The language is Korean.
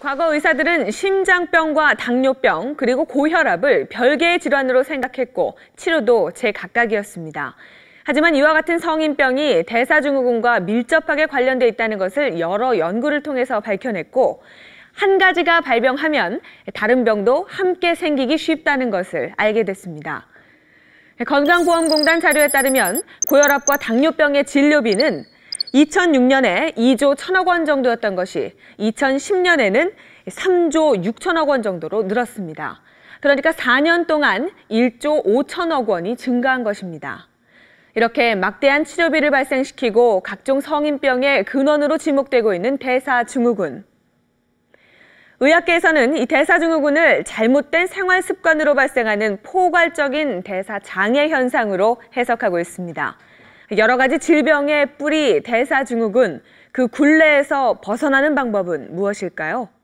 과거 의사들은 심장병과 당뇨병 그리고 고혈압을 별개의 질환으로 생각했고 치료도 제각각이었습니다. 하지만 이와 같은 성인병이 대사증후군과 밀접하게 관련돼 있다는 것을 여러 연구를 통해서 밝혀냈고 한 가지가 발병하면 다른 병도 함께 생기기 쉽다는 것을 알게 됐습니다. 건강보험공단 자료에 따르면 고혈압과 당뇨병의 진료비는 2006년에 2조 1천억 원 정도였던 것이 2010년에는 3조 6천억 원 정도로 늘었습니다. 그러니까 4년 동안 1조 5천억 원이 증가한 것입니다. 이렇게 막대한 치료비를 발생시키고 각종 성인병의 근원으로 지목되고 있는 대사증후군. 의학계에서는 이 대사증후군을 잘못된 생활 습관으로 발생하는 포괄적인 대사장애 현상으로 해석하고 있습니다. 여러 가지 질병의 뿌리 대사증후군 그 굴레에서 벗어나는 방법은 무엇일까요?